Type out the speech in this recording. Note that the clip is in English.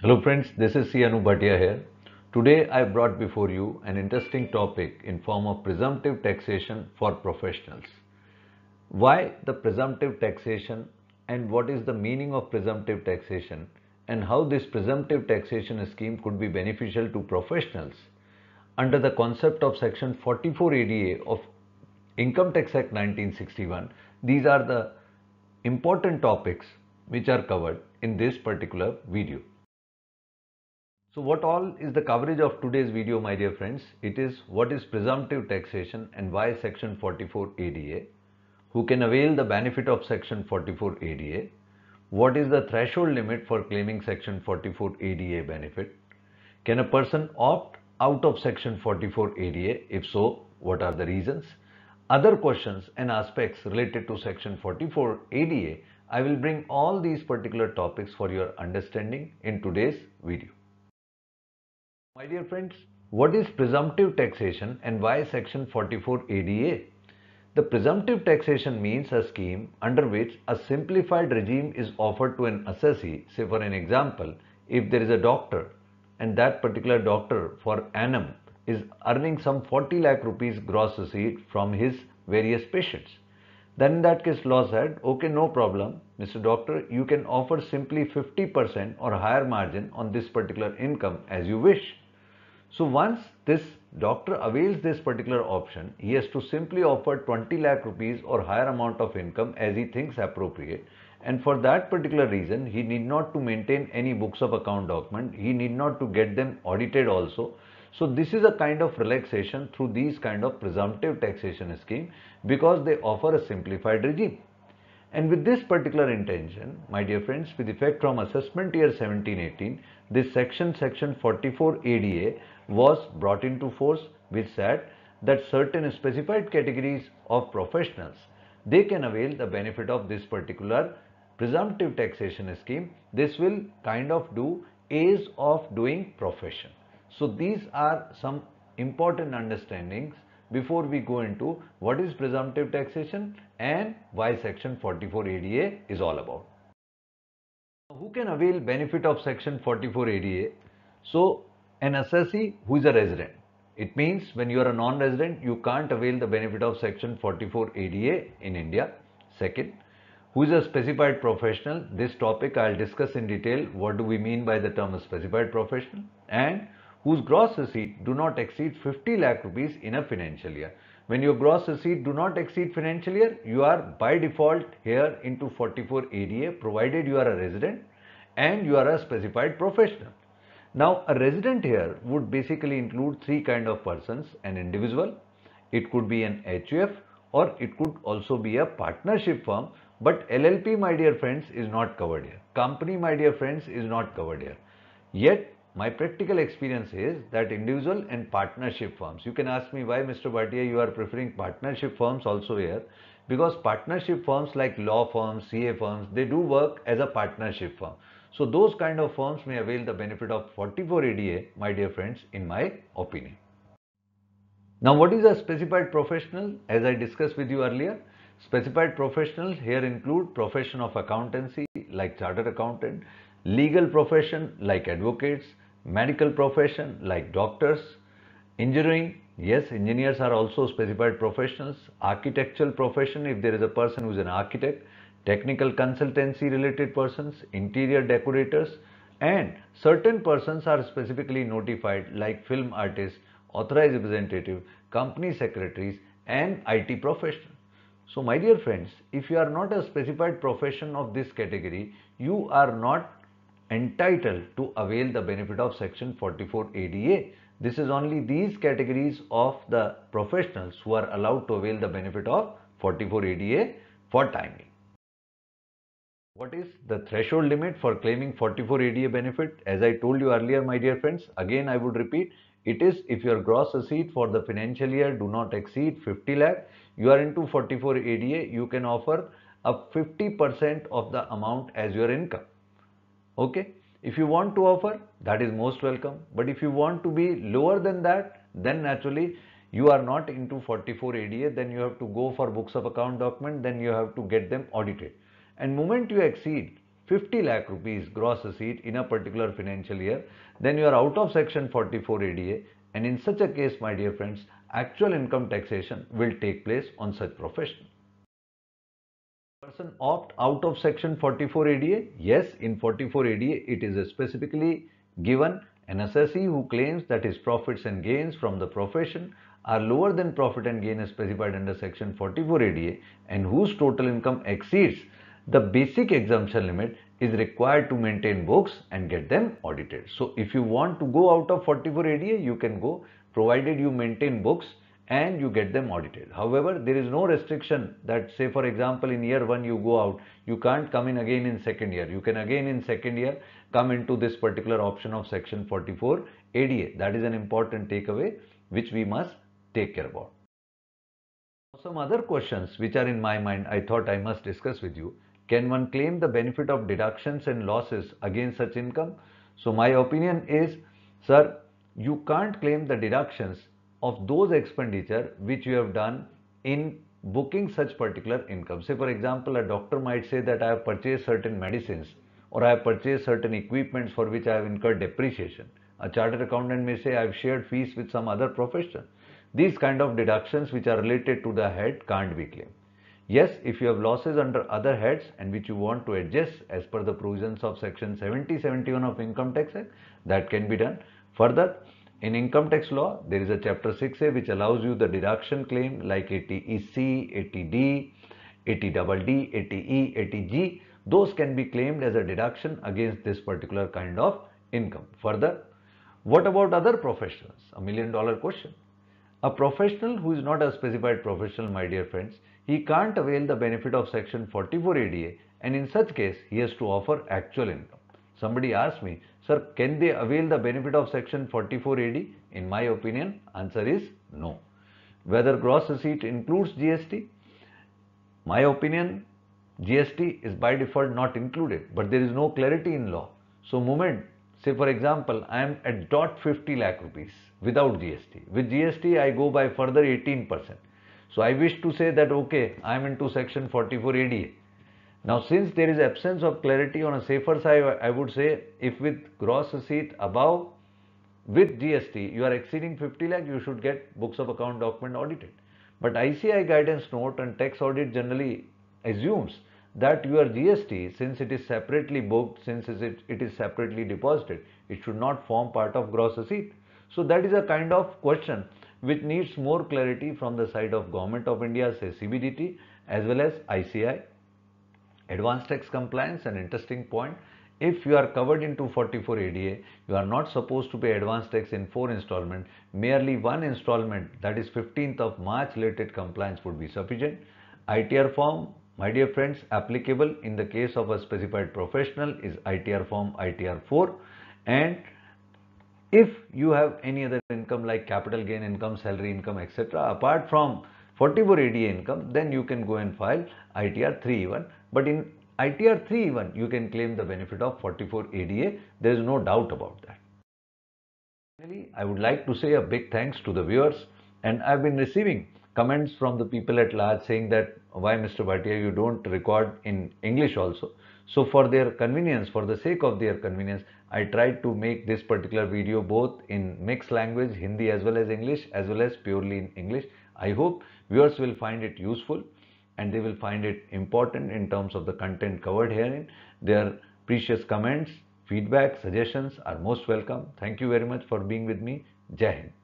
Hello friends, this is C. Anu Bhatia here. Today I brought before you an interesting topic in form of presumptive taxation for professionals. Why the presumptive taxation and what is the meaning of presumptive taxation and how this presumptive taxation scheme could be beneficial to professionals under the concept of section 44 ADA of Income Tax Act 1961. These are the important topics which are covered in this particular video. So what all is the coverage of today's video my dear friends? It is what is presumptive taxation and why section 44 ADA, who can avail the benefit of section 44 ADA, what is the threshold limit for claiming section 44 ADA benefit, can a person opt out of section 44 ADA, if so what are the reasons, other questions and aspects related to section 44 ADA, I will bring all these particular topics for your understanding in today's video. My dear friends, what is presumptive taxation and why section 44 ADA? The presumptive taxation means a scheme under which a simplified regime is offered to an assessee, say for an example, if there is a doctor and that particular doctor for annum is earning some 40 lakh rupees gross receipt from his various patients. Then in that case law said, okay, no problem, Mr. Doctor, you can offer simply 50% or higher margin on this particular income as you wish. So once this doctor avails this particular option, he has to simply offer 20 lakh rupees or higher amount of income as he thinks appropriate. And for that particular reason, he need not to maintain any books of account document. He need not to get them audited also. So this is a kind of relaxation through these kind of presumptive taxation scheme because they offer a simplified regime. And with this particular intention, my dear friends, with effect from assessment year 1718, this section, section 44 ADA was brought into force which said that certain specified categories of professionals, they can avail the benefit of this particular presumptive taxation scheme. This will kind of do ease of doing profession. So these are some important understandings before we go into what is presumptive taxation and why section 44 ADA is all about. Who can avail benefit of section 44 ADA? So an assessee who is a resident. It means when you are a non-resident, you can't avail the benefit of section 44 ADA in India. Second, who is a specified professional? This topic I'll discuss in detail. What do we mean by the term specified professional? And whose gross receipt do not exceed 50 lakh rupees in a financial year. When your gross receipt do not exceed financial year, you are by default here into 44 ADA provided you are a resident and you are a specified professional. Now a resident here would basically include three kind of persons, an individual, it could be an HUF or it could also be a partnership firm but LLP my dear friends is not covered here. Company my dear friends is not covered here. Yet my practical experience is that individual and partnership firms. You can ask me why, Mr. Bhatia, you are preferring partnership firms also here. Because partnership firms like law firms, CA firms, they do work as a partnership firm. So those kind of firms may avail the benefit of 44 ADA, my dear friends, in my opinion. Now what is a specified professional? As I discussed with you earlier, specified professionals here include profession of accountancy like chartered accountant, legal profession like advocates, medical profession like doctors, engineering, yes, engineers are also specified professionals, architectural profession if there is a person who is an architect, technical consultancy related persons, interior decorators and certain persons are specifically notified like film artists, authorized representative, company secretaries and IT professional. So my dear friends, if you are not a specified profession of this category, you are not entitled to avail the benefit of section 44 ADA. This is only these categories of the professionals who are allowed to avail the benefit of 44 ADA for timing. What is the threshold limit for claiming 44 ADA benefit? As I told you earlier, my dear friends, again I would repeat, it is if your gross receipt for the financial year do not exceed 50 lakh, you are into 44 ADA, you can offer up 50% of the amount as your income. Okay. If you want to offer, that is most welcome. But if you want to be lower than that, then naturally you are not into 44 ADA, then you have to go for books of account document, then you have to get them audited. And moment you exceed 50 lakh rupees gross receipt in a particular financial year, then you are out of section 44 ADA. And in such a case, my dear friends, actual income taxation will take place on such profession person opt out of section 44 ADA? Yes, in 44 ADA it is specifically given an assessee who claims that his profits and gains from the profession are lower than profit and gain as specified under section 44 ADA and whose total income exceeds the basic exemption limit is required to maintain books and get them audited. So if you want to go out of 44 ADA, you can go provided you maintain books and you get them audited. However, there is no restriction that say for example in year 1 you go out, you can't come in again in second year. You can again in second year come into this particular option of section 44 ADA. That is an important takeaway which we must take care about. Some other questions which are in my mind I thought I must discuss with you. Can one claim the benefit of deductions and losses against such income? So my opinion is, sir, you can't claim the deductions of those expenditure which you have done in booking such particular income. Say for example, a doctor might say that I have purchased certain medicines or I have purchased certain equipments for which I have incurred depreciation. A chartered accountant may say I have shared fees with some other profession. These kind of deductions which are related to the head can't be claimed. Yes, if you have losses under other heads and which you want to adjust as per the provisions of section 70-71 of Income Tax Act, that can be done. Further, in income tax law, there is a chapter 6A which allows you the deduction claim like ATEC, ATD, ATDD, ATE, ATG. Those can be claimed as a deduction against this particular kind of income. Further, what about other professionals? A million dollar question. A professional who is not a specified professional, my dear friends, he can't avail the benefit of section 44 ADA and in such case, he has to offer actual income. Somebody asked me, Sir, can they avail the benefit of section 44AD? In my opinion, answer is no. Whether gross receipt includes GST? My opinion, GST is by default not included, but there is no clarity in law. So, moment, say for example, I am at dot 50 lakh rupees without GST. With GST, I go by further 18%. So, I wish to say that, okay, I am into section 44AD now since there is absence of clarity on a safer side, I would say if with gross receipt above with GST you are exceeding 50 lakh, you should get books of account document audited. But ICI guidance note and tax audit generally assumes that your GST, since it is separately booked, since it, it is separately deposited, it should not form part of gross receipt. So that is a kind of question which needs more clarity from the side of Government of India, say CBDT, as well as ICI advanced tax compliance an interesting point if you are covered into 44 ADA, you are not supposed to pay advance tax in 4 installment. Merely one installment that is 15th of March related compliance would be sufficient. ITR form, my dear friends, applicable in the case of a specified professional is ITR form ITR 4 and if you have any other income like capital gain income, salary income etc. apart from 44 ADA income then you can go and file ITR 3 even but in ITR 3 even, you can claim the benefit of 44 ADA. There is no doubt about that. Finally, I would like to say a big thanks to the viewers and I've been receiving comments from the people at large saying that why Mr. Bhatia you don't record in English also. So for their convenience, for the sake of their convenience, I tried to make this particular video both in mixed language, Hindi as well as English, as well as purely in English. I hope viewers will find it useful and they will find it important in terms of the content covered herein. Their precious comments, feedback, suggestions are most welcome. Thank you very much for being with me. Jai Hind.